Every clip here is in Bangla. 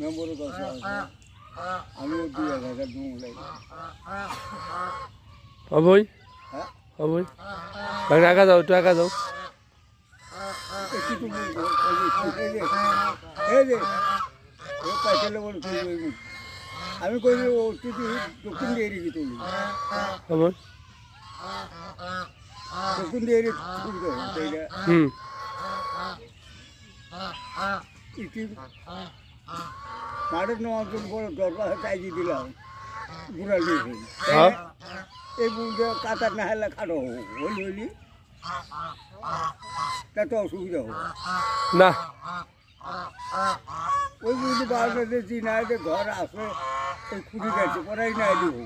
মেম্বরের কাছে আছে আমিও দুই এক হাজার দু অবই অবই টাকা যাও টাকা যাও আমি কই দক্ষিণ দিয়ে রেখে তুলি অবই দক্ষিণ দিয়ে রেখে হুম ইটি সাড়ে ন অঞ্চল করে দরবার চাইজি দিলাম গুড়া লিখে হ্যাঁ। এই বুঝে কাতার না হলে খাটো হোক হলি হইলি তাতে অসুবিধা হোক না ওই বুঝি বারোটা যে না যে ঘর আসে এই খুঁটি গেছে পরাই না দিব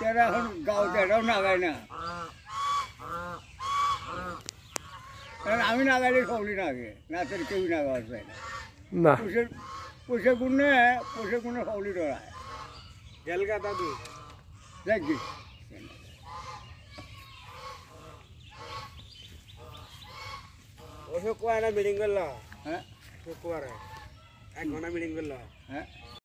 তারা এখন গাও না নাগায় না আমি না গেলে গাইলে সকলি নাগে নাচের কেউ না গাওয়া যায় না না পুষের পুষে গুণে পুষে গুণে সকলি ডরায় গেলগা দাদু দেখবি ওসব কুয়ারা মিটিং করলো হ্যাঁ কুয়ারা এক ঘন্টা মিটিং করলো হ্যাঁ